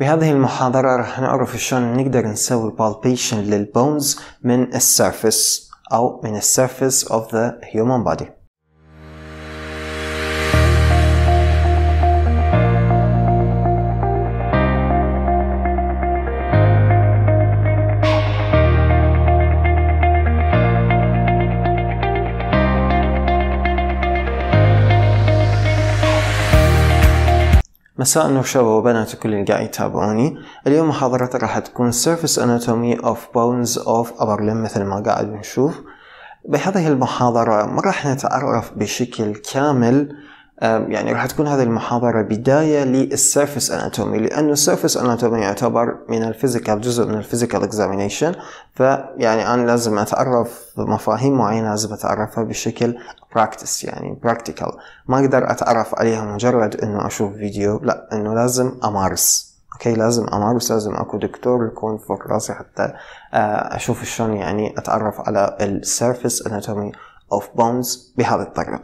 بهذه المحاضرة رح نعرف شلون نقدر نسوي palpation للبونز من السيرفس أو من السيرفس of the human body مساء النور شباب وبنات كل اللي قاعد يتابعوني اليوم محاضرتي راح تكون Surface Anatomy of Bones of Upper Limb مثل ما قاعد نشوف بهذه المحاضرة ما راح نتعرف بشكل كامل يعني راح تكون هذه المحاضرة بداية للسيرفس اناتومي لأنه السيرفس اناتومي يعتبر من الفيزيكال جزء من الفيزيكال اكزامينيشن فيعني أنا لازم أتعرف مفاهيم معينة لازم أتعرفها بشكل براكتس يعني براكتيكال ما أقدر أتعرف عليها مجرد إنه أشوف فيديو لا إنه لازم أمارس اوكي لازم امارس لازم أكو دكتور يكون فوق راسي حتى آه، اشوف شلون يعني اتعرف على السيرفس اناتومي اوف بونز بهذه الطريقه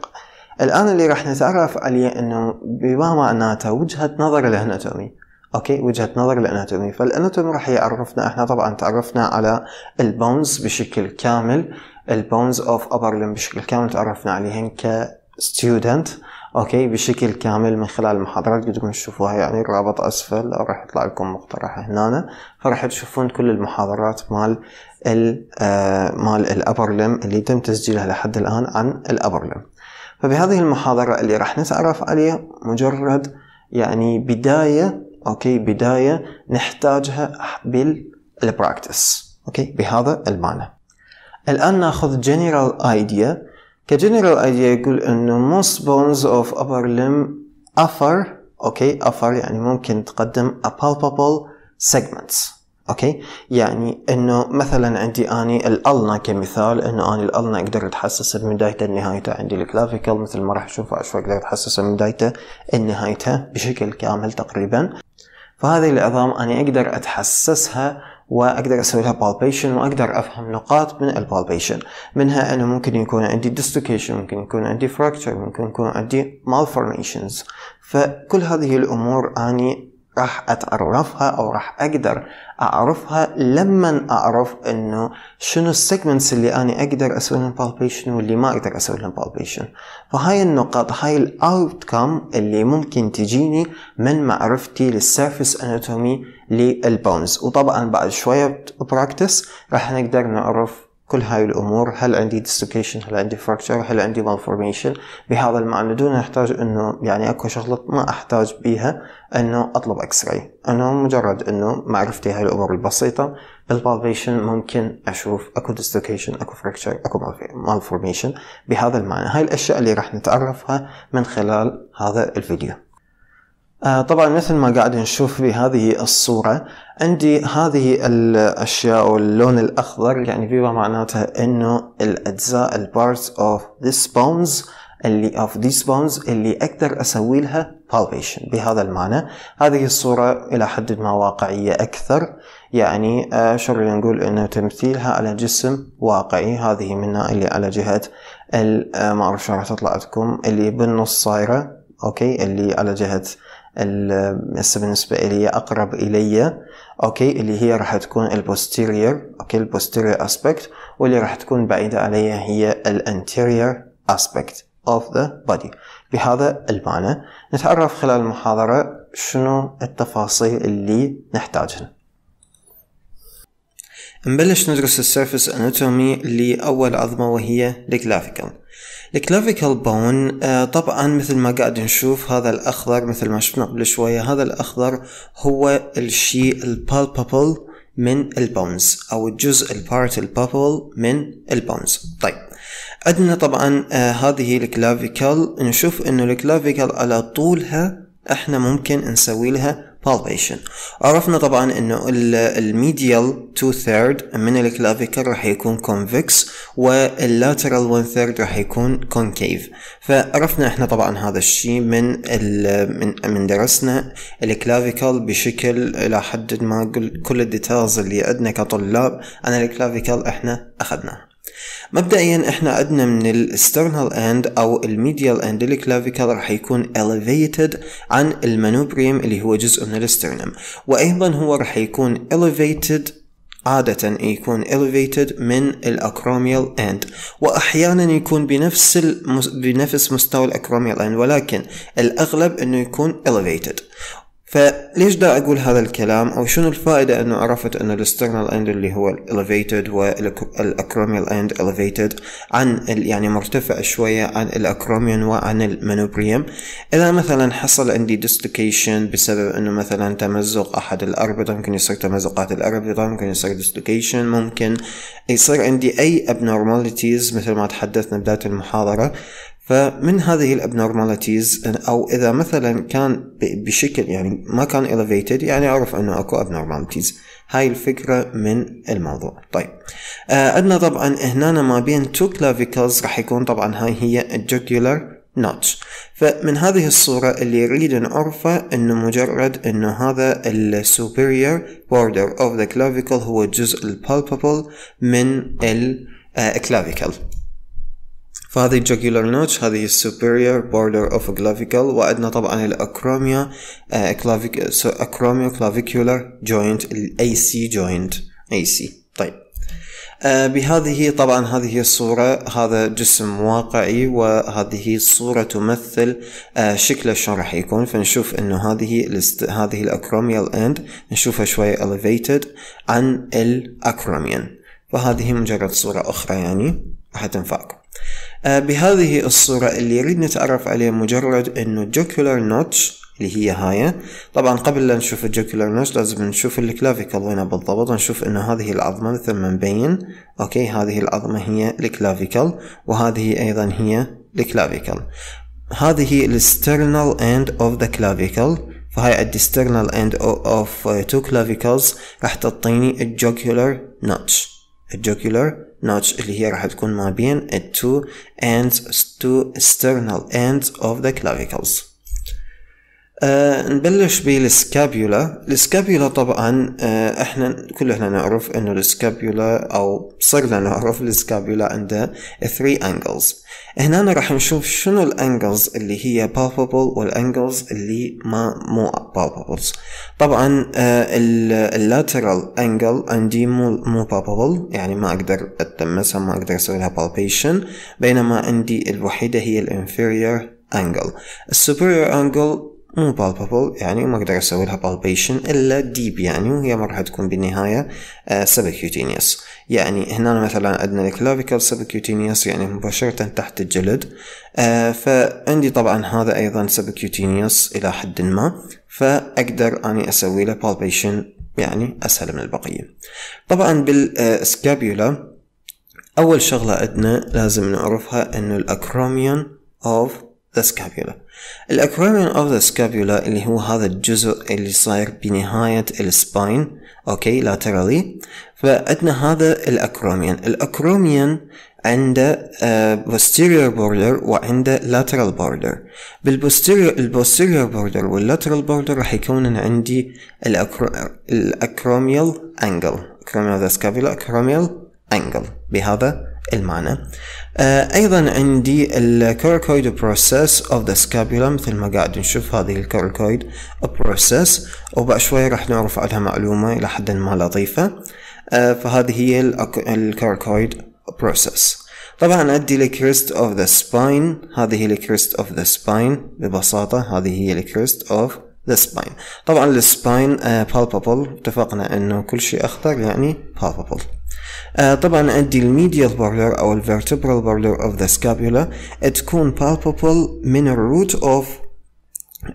الان اللي راح نتعرف عليه انه بما معناته وجهه نظر الاناتومي اوكي وجهه نظر الاناتومي فالاناتومي راح يعرفنا احنا طبعا تعرفنا على البونز بشكل كامل البونز اوف ابر بشكل كامل تعرفنا عليهم كستودنت اوكي بشكل كامل من خلال المحاضرات تقدرون تشوفوها يعني الرابط اسفل راح يطلع لكم مقترح هنا فراح تشوفون كل المحاضرات مال آه، مال الابر اللي تم تسجيلها لحد الان عن الابر فبهذه المحاضرة اللي راح نتعرف عليها مجرد يعني بداية أوكي بداية نحتاجها بالبراكتس أوكي بهذا المعنى الآن ناخذ جنرال ايديا كجنرال ايديا يقول انه most bones of upper limb offer اوكي okay, offer يعني ممكن تقدم a palpable segments اوكي يعني انه مثلا عندي اني الالنا كمثال انه اني الالنا اقدر اتحسس من بدايته لنهايته عندي الكلافيكل مثل ما راح اشوف اشوف اقدر اتحسس من بدايته لنهايته بشكل كامل تقريبا فهذه العظام اني اقدر اتحسسها واقدر اسوي لها بالبيشن واقدر افهم نقاط من البالبيشن منها انه ممكن يكون عندي ديستوكيشن ممكن يكون عندي فراكتشر ممكن يكون عندي مالفورميشنز فكل هذه الامور اني راح اتعرفها او راح اقدر اعرفها لما اعرف انه شنو السيجمنتس اللي انا اقدر اسوي لهم بالبيشن واللي ما اقدر اسوي لهم بالبيشن فهاي النقاط هاي الاوتكم اللي ممكن تجيني من معرفتي للسيرفيس اناتومي للبونز وطبعا بعد شويه براكتس راح نقدر نعرف كل هاي الامور هل عندي ديسلوكيشن هل عندي فراكشر هل عندي مالفورميشن بهذا المعنى دون احتاج انه يعني اكو شغلات ما احتاج بيها انه اطلب اكس راي انا مجرد انه معرفتي هاي الامور البسيطه بالبالفيشن ممكن اشوف اكو ديسلوكيشن اكو فراكشر اكو مالفورميشن بهذا المعنى هاي الاشياء اللي راح نتعرفها من خلال هذا الفيديو آه، طبعا مثل ما قاعد نشوف في هذه الصورة عندي هذه الأشياء واللون الأخضر يعني بما معناته أنه الأجزاء البارتس of this bones اللي of these bones اللي أقدر أسوي لها palpation بهذا المعنى هذه الصورة إلى حد ما واقعية أكثر يعني آه، شغل نقول أنه تمثيلها على جسم واقعي هذه منها اللي على جهة آه، ما أعرف شلون راح تطلع لكم اللي بالنص صايرة أوكي اللي على جهة هسه بالنسبة إلي أقرب إلي أوكي اللي هي راح تكون البوستيرير أوكي البوستيرير أسبكت واللي راح تكون بعيدة علي هي الانتيرير أسبكت of the body بهذا المعنى نتعرف خلال المحاضرة شنو التفاصيل اللي نحتاجها نبلش ندرس السيرفس اناتومي لأول عظمة وهي الكلافيكال الكلافيكال بون آه، طبعا مثل ما قاعد نشوف هذا الأخضر مثل ما شفنا قبل شوية هذا الأخضر هو الشيء البالبابل من البونز أو الجزء البارت البابل من البونز طيب عندنا طبعا آه، هذه الكلافيكال نشوف انه الكلافيكال على طولها احنا ممكن نسوي لها palpation عرفنا طبعا انه الميديال 2 ثيرد من الكلافيكال راح يكون كونفكس واللاترال 1 ثيرد راح يكون كونكيف فعرفنا احنا طبعا هذا الشيء من من من درسنا الكلافيكال بشكل الى حد ما كل الديتيلز اللي عندنا كطلاب عن الكلافيكال احنا اخذناه مبدئيا احنا عندنا من الاسترنال اند او الميديال اند الكلافيكال راح يكون elevated عن المانوبريم اللي هو جزء من الاسترنم وايضا هو راح يكون elevated عادة يكون elevated من الأكروميال end وأحيانا يكون بنفس المس... بنفس مستوى الأكروميال end ولكن الأغلب أنه يكون elevated فليش دا أقول هذا الكلام أو شنو الفائدة أنه عرفت أن الاسترنال اند اللي هو الاليفيتد والأكروميال اند elevated عن يعني مرتفع شوية عن الأكروميون وعن المنوبريم إذا مثلا حصل عندي ديسلوكيشن بسبب أنه مثلا تمزق أحد الأربطة ممكن يصير تمزقات الأربطة ممكن يصير ديسلوكيشن ممكن يصير عندي أي ابنورماليتيز مثل ما تحدثنا بداية المحاضرة فمن هذه الابنورماليتيز او اذا مثلا كان بشكل يعني ما كان elevated يعني اعرف انه اكو abnormalities هاي الفكرة من الموضوع طيب آه عندنا طبعا هنا ما بين تو كلافيكلز راح يكون طبعا هاي هي الجوكيولر نوتش فمن هذه الصورة اللي يريد نعرفه انه مجرد انه هذا superior border of the clavicle هو الجزء البالبابل من آه، clavicle فهذه الجوكيولار نوتش هذه السوبريور بوردر اوف كلافيكال وعندنا طبعا الاكروميا اكروميا كلافيكولار جوينت الاي سي جوينت اي سي طيب آه بهذه طبعا هذه الصورة هذا جسم واقعي وهذه الصورة تمثل آه شكله شلون راح يكون فنشوف انه هذه هذه الاكروميال اند نشوفها شوية elevated عن الاكروميان فهذه مجرد صورة اخرى يعني راح تنفعكم آه، بهذه الصورة اللي يريد نتعرف عليه مجرد انه الجوكولار نوتش اللي هي هاي طبعا قبل لا نشوف الجوكولر نوتش لازم نشوف الكلافيكل وين بالضبط نشوف انه هذه العظمة مثل ما مبين اوكي هذه العظمة هي الكلافيكل وهذه ايضا هي الكلافيكل هذه الاسترنال اند اوف ذا كلافيكل فهاي عندي external end of آه، two clavicles راح تعطيني الجوكولار notch الجوكولار notch اللي هي راح تكون ما بين the two ends two external ends of the clavicles أه نبلش بالسكابيولا السكابيولا طبعا أه احنا كلنا نعرف انه السكابيولا او صرنا نعرف السكابيولا عندها 3 angles هنا راح نشوف شنو الانجلز اللي هي بالبابل والانجلز اللي ما مو palpables طبعا آه، اللاترال انجل عندي مو مو بالبابل يعني ما اقدر اتمسها ما اقدر اسوي لها بالبيشن بينما عندي الوحيده هي الانفيريور انجل السوبريور انجل مو بالبابل يعني وما اقدر اسوي لها بالبيشن الا ديب يعني وهي ما راح تكون بالنهايه سبكيوتينيوس آه، يعني هنا مثلا عندنا الكلافيكال سبكيوتينيوس يعني مباشره تحت الجلد آه، فعندي طبعا هذا ايضا سبكيوتينيوس الى حد ما فاقدر اني اسوي له بالبيشن يعني اسهل من البقيه طبعا بالسكابيولا اول شغله عندنا لازم نعرفها انه الاكروميون اوف ذا سكابيولا الاكواريون اوف ذا سكابيولا اللي هو هذا الجزء اللي صاير بنهاية السباين اوكي لاترالي فعندنا هذا الاكروميان الاكروميان عنده بوستيريور uh, بوردر وعنده لاترال بوردر بالبوستيريور البوستيريور بوردر واللاترال بوردر راح يكون عندي الأكروميال انجل acromial the scapula acromial angle بهذا المعنى آه، ايضا عندي الكوركويد بروسيس اوف ذا سكابيولا مثل ما قاعد نشوف هذه الكوركويد بروسيس وبعد شوي راح نعرف عنها معلومة الى حد ما لطيفة آه، فهذه هي الكوركويد بروسيس طبعا عندي الكريست اوف ذا سباين هذه هي الكريست اوف ذا سباين ببساطة هذه هي الكريست اوف ذا سباين طبعا السباين آه، بالبابل اتفقنا انه كل شيء اخضر يعني بالبابل آه طبعا عندي الميديال بارلر او الفيرتبرال بارلر اوف ذا سكابولا تكون palpable من الروت اوف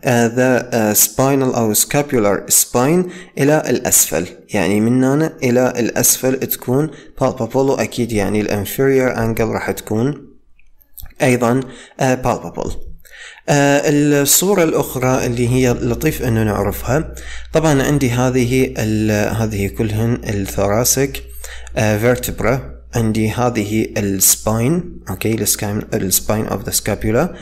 ذا سباينال او سكابولار سباين الى الاسفل يعني من هنا الى الاسفل تكون palpable واكيد يعني الانفيريور انجل راح تكون ايضا آه، palpable آه الصورة الأخرى اللي هي لطيف إنه نعرفها طبعا عندي هذه هذه كلهن الثراسك فيرتبرا آه، عندي هذه السباين اوكي السباين اوف ذا سكابولا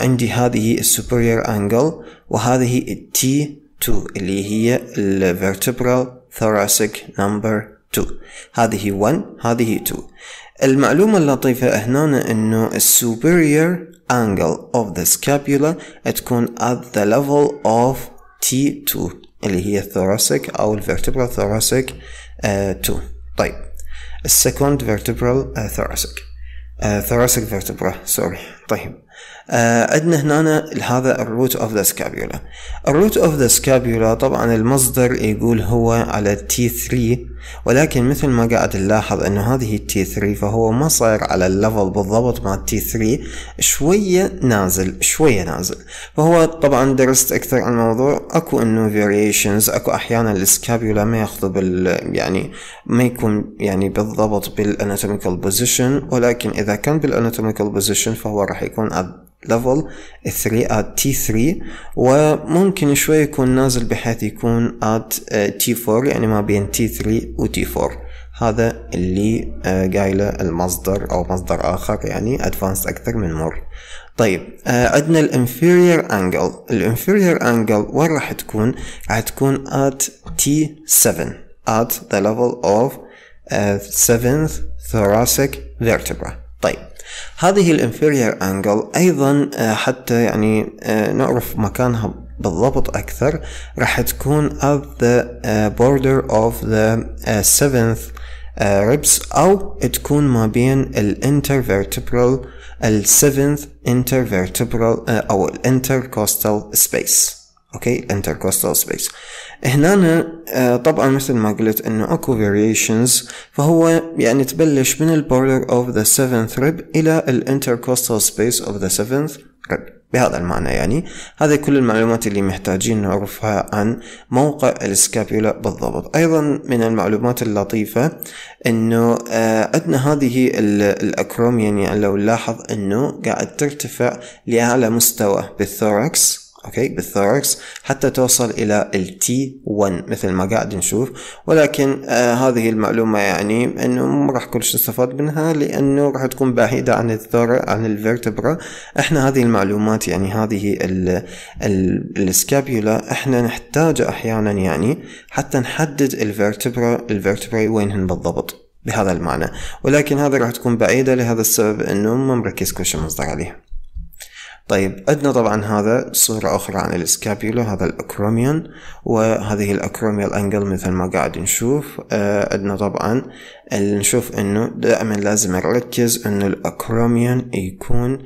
عندي هذه السوبريور انجل وهذه التي 2 اللي هي الفيرتبرال ثوراسيك نمبر 2 هذه 1 هذه 2 المعلومة اللطيفة هنا انه السوبريور angle of the scapula تكون at the level of T2 اللي هي الثوراسيك او الفيرتبرال ثوراسيك thoracic 2 آه، طيب second vertebral thoracic thoracic vertebra sorry طيب آه، عندنا هنا هذا الروت اوف ذا سكابيولا الروت اوف ذا سكابيولا طبعا المصدر يقول هو على تي 3 ولكن مثل ما قاعد نلاحظ انه هذه تي 3 فهو ما صاير على الليفل بالضبط مع تي 3 شوية نازل شوية نازل فهو طبعا درست اكثر عن الموضوع اكو انه فيريشنز اكو احيانا السكابيولا ما ياخذوا بال يعني ما يكون يعني بالضبط بالاناتوميكال بوزيشن ولكن اذا كان بالاناتوميكال بوزيشن فهو راح يكون ليفل 3 at T3 وممكن شوي يكون نازل بحيث يكون at آه، T4 يعني ما بين T3 و T4 هذا اللي آه، قايله المصدر او مصدر اخر يعني ادفانس اكثر من مور طيب آه، عندنا الانفيريور انجل الانفيريور انجل وين راح تكون راح تكون at T7 at the level of 7th thoracic vertebra طيب هذه الانفيرير انجل ايضا آه، حتى يعني آه، نعرف مكانها بالضبط أكثر راح تكون at the آه، border of the seventh ribs أو تكون ما بين ال seventh intervertebral أو الانتركوستال سبيس اوكي intercostal space هنا آه، طبعا مثل ما قلت انه اكو variations فهو يعني تبلش من border of the seventh rib الى intercostal space of the seventh rib بهذا المعنى يعني هذه كل المعلومات اللي محتاجين نعرفها عن موقع السكابيولا بالضبط ايضا من المعلومات اللطيفة انه آه، عندنا هذه الاكروم يعني لو نلاحظ انه قاعد ترتفع لاعلى مستوى بالثوركس اوكي بالثوركس حتى توصل الى ال t 1 مثل ما قاعد نشوف ولكن آه هذه المعلومه يعني انه ما راح كلش نستفاد منها لانه راح تكون بعيده عن الثورة عن الفيرتبرا احنا هذه المعلومات يعني هذه السكابيولا احنا نحتاج احيانا يعني حتى نحدد الفيرتبرا وين وينهن بالضبط بهذا المعنى ولكن هذا راح تكون بعيده لهذا السبب انه ما مركز كل شيء مصدر عليها طيب عندنا طبعا هذا صورة أخرى عن الاسكابيولا هذا الأكروميون وهذه الأكروميال أنجل مثل ما قاعد نشوف آه، عندنا طبعا نشوف أنه دائما لازم نركز أنه الأكروميون يكون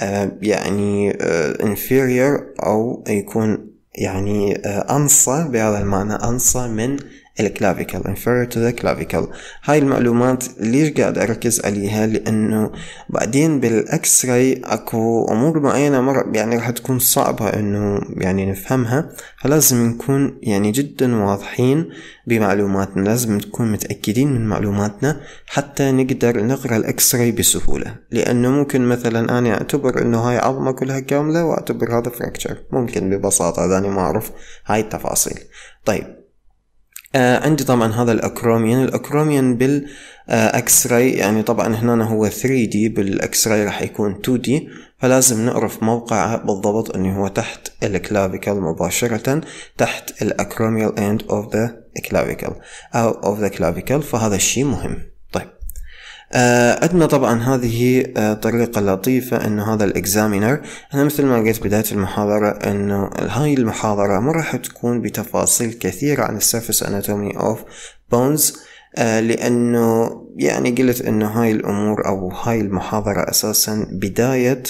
آه، يعني آه، inferior أو يكون يعني أنصى بهذا المعنى أنصى من الكلافيكل inferior to the clavicle هاي المعلومات ليش قاعد أركز عليها لأنه بعدين بالأكس راي أكو أمور معينة مر يعني راح تكون صعبة أنه يعني نفهمها فلازم نكون يعني جدا واضحين بمعلوماتنا لازم نكون متأكدين من معلوماتنا حتى نقدر نقرأ الأكس راي بسهولة لأنه ممكن مثلا أنا أعتبر أنه هاي عظمة كلها كاملة وأعتبر هذا فراكتشر ممكن ببساطة إذا ما أعرف هاي التفاصيل طيب آه عندي طبعا هذا الاكروميان الاكروميان بالاكس آه، راي يعني طبعا هنا هو 3 دي بالاكس راي راح يكون 2 دي فلازم نعرف موقعه بالضبط انه هو تحت الكلافيكال مباشرة تحت الاكروميال اند اوف ذا كلافيكال او اوف ذا كلافيكال فهذا الشيء مهم آه، عندنا طبعا هذه آه، طريقة لطيفة انه هذا الاكزامينر انا مثل ما قلت بداية المحاضرة انه هاي المحاضرة ما راح تكون بتفاصيل كثيرة عن السيرفس اناتومي اوف بونز لانه يعني قلت انه هاي الامور او هاي المحاضرة اساسا بداية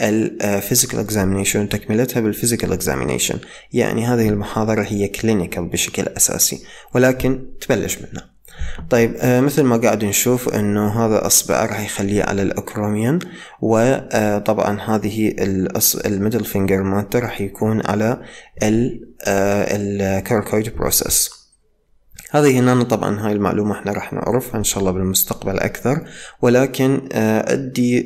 الفيزيكال اكزامينيشن آه، تكملتها بالفيزيكال اكزامينيشن يعني هذه المحاضرة هي كلينيكال بشكل اساسي ولكن تبلش منها طيب آه، مثل ما قاعد نشوف انه هذا اصبع راح يخليه على الاكروميان وطبعا آه، هذه الميدل فينجر مالته راح يكون على آه، الكاركويد بروسس هذه هنا طبعا هاي المعلومة احنا راح نعرفها ان شاء الله بالمستقبل اكثر ولكن ادي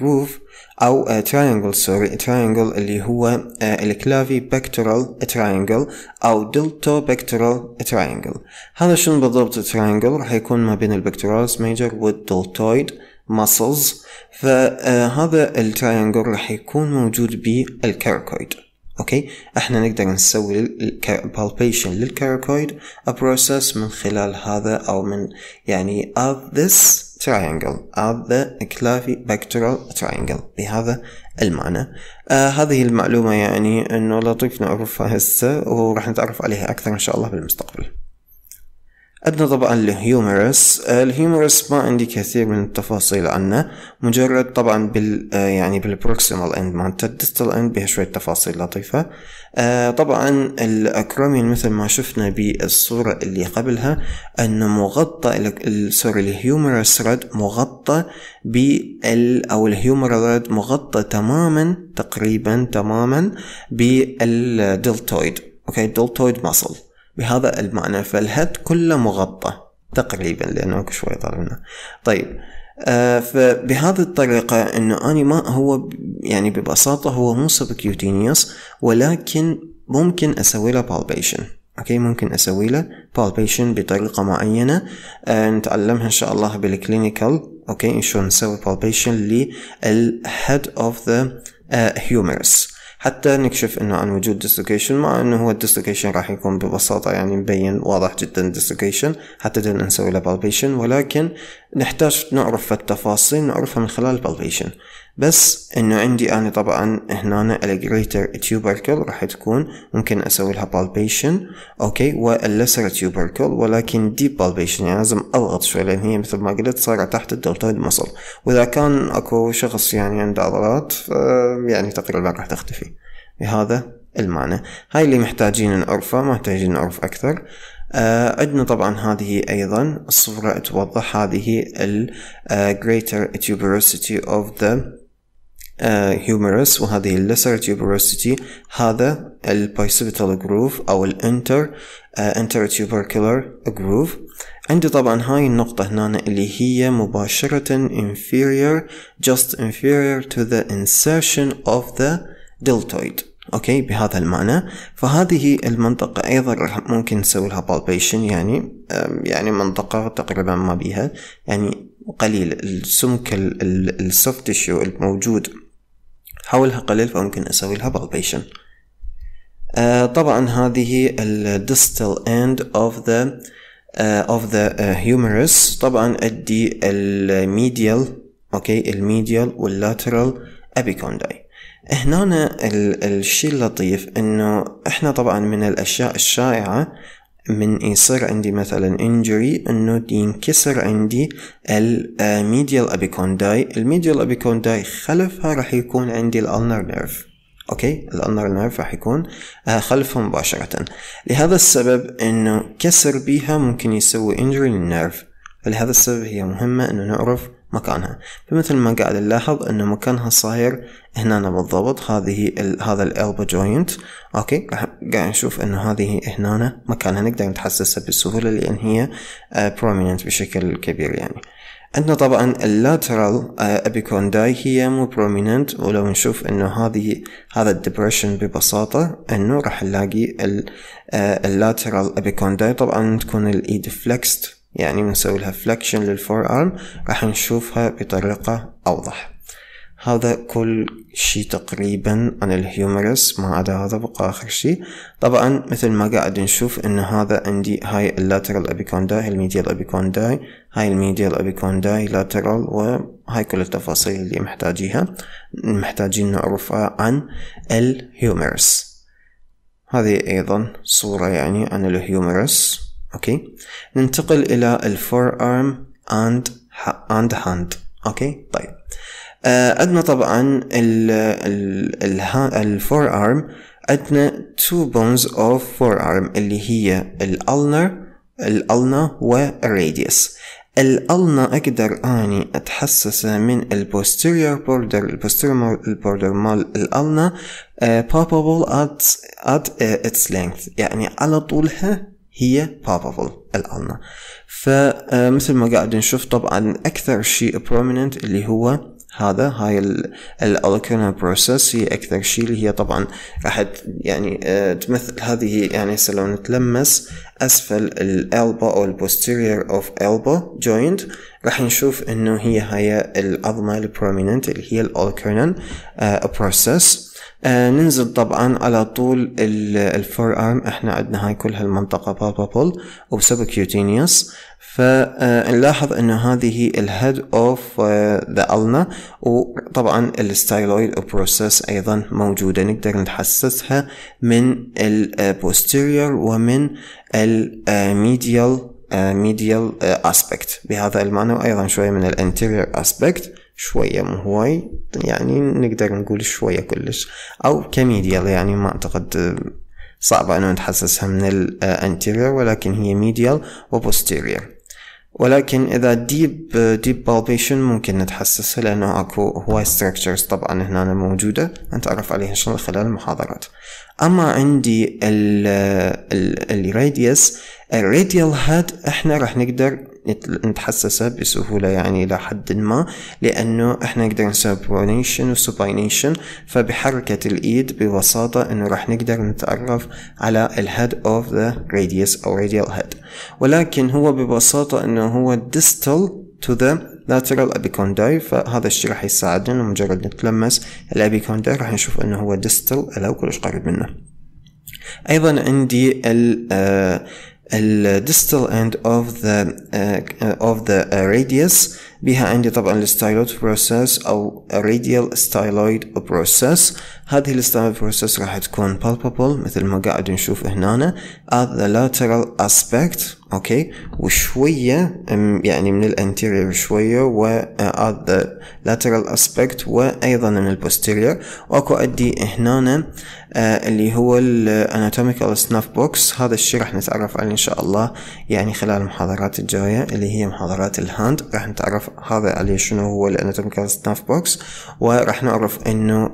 جروف او تراينجل سوري تراينجل اللي هو آه, الكلافي بكتورال تراينجل او دلتو بكتورال تراينجل هذا شنو بالضبط تراينجل راح يكون ما بين البكتورالس ميجر والدلتويد muscles فهذا آه, التراينجل راح يكون موجود بالكاركويد اوكي احنا نقدر نسوي بالبيشن للكاركويد بروسس من خلال هذا او من يعني of this triangle are the pectoral triangle بهذا المعنى آه هذه المعلومة يعني أنه لطيف نعرفها هسه وراح نتعرف عليها أكثر إن شاء الله بالمستقبل أدنى طبعا الهيومرس آه، الهيومرس ما عندي كثير من التفاصيل عنه مجرد طبعا بال آه، يعني بالبروكسيمال اند مالته الديستال اند بها شوية تفاصيل لطيفة آه، طبعا الاكروميون مثل ما شفنا بالصورة اللي قبلها انه مغطى سوري الهيومرس رد مغطى بال او الهيومرال رد مغطى تماما تقريبا تماما بالدلتويد اوكي دلتويد ماسل بهذا المعنى فالهيد كله مغطى تقريبا لأنه شوي طالع طيب آه فبهذه الطريقة أنه اني ما هو يعني ببساطة هو مو سبكيوتينيوس ولكن ممكن أسوي له بالبيشن اوكي ممكن اسوي له بالبيشن بطريقه معينه آه نتعلمها ان شاء الله بالكلينيكال اوكي شلون نسوي بالبيشن للهيد اوف ذا هيومرس حتى نكشف انه عن وجود ديسلوكيشن مع انه هو الديسلوكيشن راح يكون ببساطة يعني مبين واضح جدا ديسلوكيشن حتى دون نسوي له ولكن نحتاج نعرف التفاصيل نعرفها من خلال البالبيشن بس انه عندي انا طبعا هنا الجريتر تيوبركل راح تكون ممكن اسوي لها بالبيشن اوكي واللسر تيوبركل ولكن ديب بالبيشن يعني لازم اضغط شوي لان هي مثل ما قلت صار تحت الدلتويد مصل واذا كان اكو شخص يعني عنده عضلات يعني تقريبا راح تختفي بهذا المعنى هاي اللي محتاجين نعرفه محتاجين نعرف اكثر آه عندنا طبعا هذه ايضا الصورة توضح هذه الجريتر آه، greater tuberosity ذا آه، humerus وهذه اللسر تيوبروسيتي هذا البايسيبيتال جروف أو الانتر انتر تيوبركولار جروف عندي طبعا هاي النقطة هنا اللي هي مباشرة inferior just inferior to the insertion of the deltoid اوكي بهذا المعنى فهذه المنطقة ايضا ممكن نسوي لها palpation يعني يعني منطقة تقريبا ما بيها يعني قليل السمك السوفت تشيو الموجود حولها قليل فممكن أسوي لها بالبيشن آه، طبعا هذه distal end of the uh, of the uh, humerus طبعا أدي الميديال أوكي الميديال واللاترال أبيكونداي هنا الشيء اللطيف انه احنا طبعا من الاشياء الشائعة من يصير عندي مثلا انجري انه ينكسر عندي الميديال ابيكونداي الميديال ابيكونداي خلفها راح يكون عندي الالنر نيرف اوكي الالنر نيرف راح يكون آه، خلفه مباشرة لهذا السبب انه كسر بيها ممكن يسوي انجري للنيرف فلهذا السبب هي مهمة انه نعرف مكانها فمثل ما قاعد نلاحظ انه مكانها صاير هنا بالضبط هذه هذا الالبو جوينت اوكي قاعد نشوف انه هذه هنا مكانها نقدر نتحسسها بسهولة لان هي بروميننت آه، بشكل كبير يعني عندنا طبعا اللاترال ابيكونداي آه، هي مو بروميننت ولو نشوف انه هذه هذا الدبريشن ببساطة انه راح نلاقي اللاترال ابيكونداي آه، طبعا تكون الايد فلكست e يعني بنسوي لها فلكشن للفور ارم راح نشوفها بطريقة اوضح هذا كل شيء تقريبا عن الهيومرس ما عدا هذا بقى آخر شيء طبعا مثل ما قاعد نشوف ان هذا عندي هاي اللاترال ابيكونداي هاي الميديال ابيكونداي هاي الميديال ابيكونداي لاترال وهاي كل التفاصيل اللي محتاجيها محتاجين نعرفها عن الهيومرس هذه ايضا صورة يعني عن الهيومرس اوكي ننتقل الى الفور ارم اند اند هاند اوكي طيب عندنا آه، طبعا ال ال الفور ارم عندنا تو بونز اوف فور ارم اللي هي الالنر الالنا والراديوس الالنا اقدر اني اتحسس من البوستيريور بوردر البوستيريور بوردر مال الالنا بابابل ات ات اتس لينث يعني على طولها هي بابابل الآن فمثل آه، ما قاعد نشوف طبعا أكثر شيء prominent اللي هو هذا هاي الالكرنال بروسيس هي اكثر شيء اللي هي طبعا راح يعني آه، تمثل هذه يعني هسه لو نتلمس اسفل الالبا او البوستيريور اوف البا جوينت راح نشوف انه هي هاي العظمه البروميننت اللي هي الالكرنال بروسيس آه، آه ننزل طبعا على طول الفور ارم احنا عندنا هاي كل هالمنطقة او سبكيوتينيوس فنلاحظ آه، انه هذه الهيد اوف ذا النا وطبعا الستايلويد بروسس ايضا موجودة نقدر نحسسها من البوستيريور ومن الميديال ميديال اسبكت بهذا المعنى وايضا شوية من الانتيريور اسبكت شوية مو هواي يعني نقدر نقول شوية كلش أو كميديال يعني ما أعتقد آه، صعب أنه نتحسسها من الانتيريور آه، ولكن هي ميديال وبوستيريور ولكن اذا ديب ديب بالبيشن ممكن نتحسسها لانه اكو هواي ستراكشرز طبعا هنا موجوده نتعرف عليها ان شاء الله خلال المحاضرات اما عندي الراديوس الراديال هاد احنا راح نقدر نتحسسها بسهولة يعني إلى حد ما لأنه إحنا نقدر نسوي برونيشن وسوباينيشن فبحركة الإيد ببساطة إنه راح نقدر نتعرف على الهيد أوف ذا radius أو radial head ولكن هو ببساطة إنه هو distal to the lateral epicondyle فهذا الشيء راح يساعدنا مجرد نتلمس الأبيكوندي راح نشوف انه هو distal او كلش قريب منه ايضا عندي ال آه، the distal end of the uh, of the uh, radius بها عندي طبعا الستايلويد بروسيس او الراديال ستايلويد بروسيس هذه الستايلويد بروسيس راح تكون بالبابل مثل ما قاعد نشوف هنا at the lateral aspect اوكي وشوية يعني من الانتيريور شوية و آه، at the lateral aspect وايضا من البوستيريور واكو عندي هنا آه، اللي هو الاناتوميكال سناف بوكس هذا الشيء راح نتعرف عليه ان شاء الله يعني خلال المحاضرات الجاية اللي هي محاضرات الهاند راح نتعرف هذا عليه شنو هو الاناتوميكال سناف بوكس وراح نعرف انه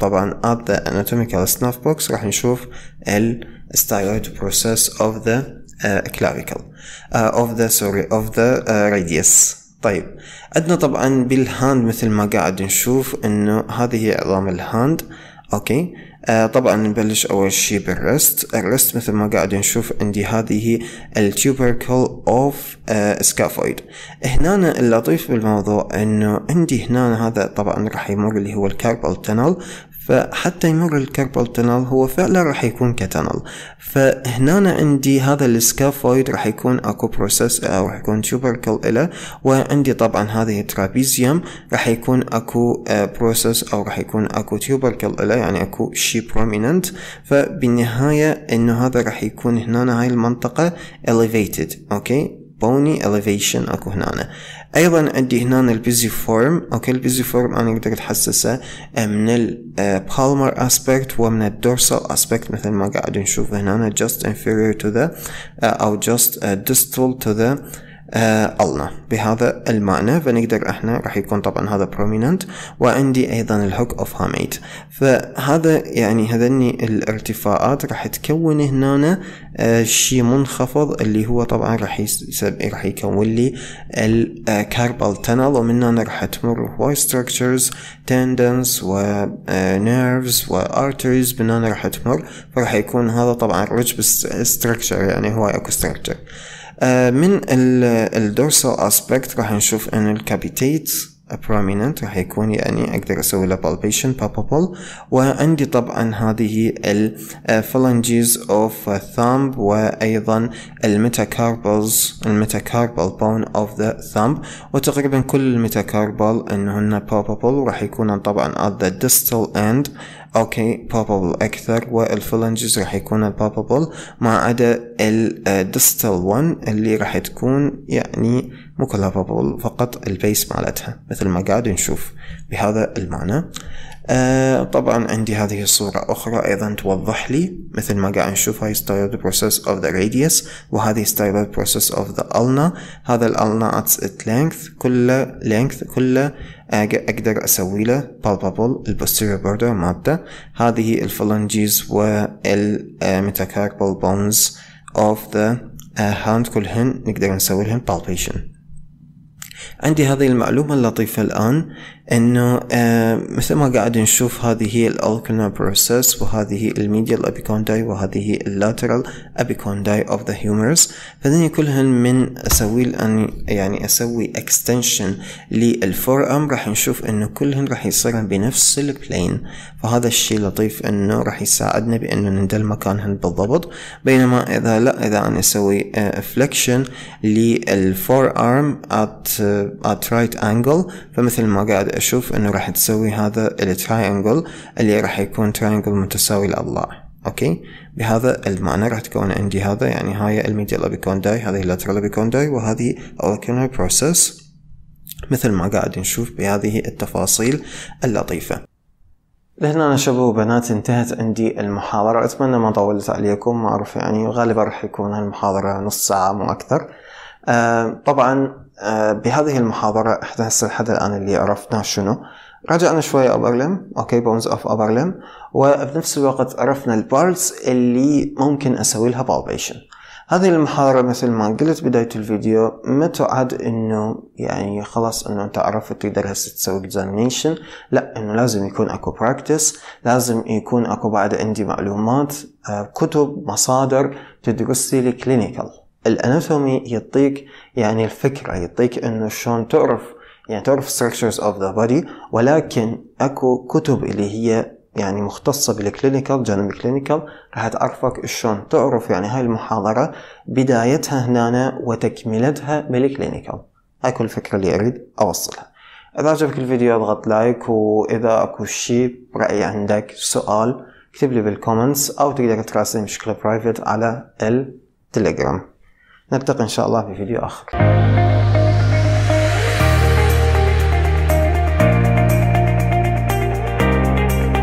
طبعا at the anatomical snuff box راح نشوف الستيرويد process of the uh, clavicle uh, of the sorry of the uh, radius طيب عندنا طبعا بالهاند مثل ما قاعد نشوف انه هذه هي عظام الهاند اوكي آه طبعا نبلش اول شي بالرست الرست مثل ما قاعد نشوف عندي هذه التوبركل اوف سكافويد هنا اللطيف بالموضوع انه عندي هنا هذا طبعا راح يمر اللي هو الكاربال تنل فحتى يمر الكربل تنل هو فعلا راح يكون كتنل فهنا عندي هذا السكافويد راح يكون اكو بروسيس آه، راح يكون تيوبركل إله وعندي طبعا هذه الترابيزيوم راح يكون اكو بروسيس آه، او راح يكون اكو تيوبركل إله يعني اكو شي بروميننت فبالنهاية انه هذا راح يكون هنا هاي المنطقة elevated اوكي بوني elevation اكو هنا ايضا عندي هنا البيزي فورم اوكي البيزي فورم انا اقدر اتحسسه آه، من البالمر اسبكت آه، ومن الدورسال اسبكت مثل ما قاعد نشوف هنا just inferior to the آه، او just distal to the آه، الله بهذا المعنى فنقدر احنا راح يكون طبعا هذا prominent وعندي ايضا الهوك اوف هاميد فهذا يعني هذني الارتفاعات راح تكون هنا آه، شيء منخفض اللي هو طبعا راح راح يكون لي الكاربال تنل ومن هنا راح تمر هواي ستراكشرز تندنس ونيرفز وارتريز من هنا راح تمر فراح يكون هذا طبعا ريتش ستراكشر يعني هواي اكو ستراكشر آه، من الدورسال اسبكت راح نشوف ان الكابيتيت prominent راح يكون يعني اقدر اسوي له palpation palpable وعندي طبعا هذه الفلنجيز اوف ثامب وايضا الميتاكاربلز الميتاكاربل بون اوف ذا ثامب وتقريبا كل الميتاكاربل انهن palpable راح يكونن طبعا at the distal end اوكي بابابل اكثر والفلنجز راح يكون البابابل ما عدا الدستل 1 اللي راح تكون يعني مو كلها بابابل فقط البيس مالتها مثل ما قاعد نشوف بهذا المعنى آه، طبعا عندي هذه الصورة أخرى أيضا توضح لي مثل ما قاعد نشوف هاي ستايلد بروسيس أوف ذا radius وهذه ستايلد بروسيس أوف ذا ألنا هذا الألنا أتس إت لينكث كله لينكث كله أقدر أسوي له palpable البوستيريور بوردر مادة هذه الفلنجيز والميتاكاربال بونز أوف ذا هاند كلهن نقدر نسوي لهم بالبيشن عندي هذه المعلومة اللطيفة الآن انه آه مثل ما قاعد نشوف هذه هي الالكنا بروسيس وهذه هي الميديال ابيكونداي وهذه هي اللاترال ابيكونداي اوف ذا هيومرز فذني كلهن من اسوي اني يعني اسوي اكستنشن للفور ام راح نشوف انه كلهن راح يصيرن بنفس البلين فهذا الشيء لطيف انه راح يساعدنا بانه ندل مكانهن بالضبط بينما اذا لا اذا انا اسوي افليكشن آه، للفور ارم ات ات رايت انجل فمثل ما قاعد اشوف انه راح تسوي هذا التراينجل اللي راح يكون تراينجل متساوي الاضلاع اوكي بهذا المعنى راح تكون عندي هذا يعني هاي الميديال ابيكونداي هذه اللاترال ابيكونداي وهذه اوركينال بروسيس مثل ما قاعد نشوف بهذه التفاصيل اللطيفة لهنا أنا شباب وبنات انتهت عندي المحاضرة أتمنى ما طولت عليكم ما أعرف يعني غالبا راح يكون المحاضرة نص ساعة مو أكثر آه طبعا آه بهذه المحاضرة احنا هسه لحد الآن اللي عرفناه شنو رجعنا شوية upper اوكي بونز أوف upper limb وفي نفس الوقت عرفنا البارتس اللي ممكن اسوي لها بالبيشن هذه المحاضرة مثل ما قلت بداية الفيديو ما تعد انه يعني خلاص انه انت عرفت تقدر هسه تسوي examination لا انه لازم يكون اكو براكتس لازم يكون اكو بعد عندي معلومات آه، كتب مصادر تدرس لي clinical الاناتومي يعطيك يعني الفكرة يعطيك انه شلون تعرف يعني تعرف structures of the body ولكن اكو كتب اللي هي يعني مختصة بالكلينيكال جانب كلينيكال راح تعرفك شلون تعرف يعني هاي المحاضرة بدايتها هنا وتكملتها بالكلينيكال هاي كل الفكرة اللي اريد اوصلها اذا عجبك الفيديو اضغط لايك واذا اكو شيء رأي عندك سؤال اكتب لي بالكومنتس او تقدر تراسلني بشكل برايفت على التليجرام نلتقي ان شاء الله في فيديو اخر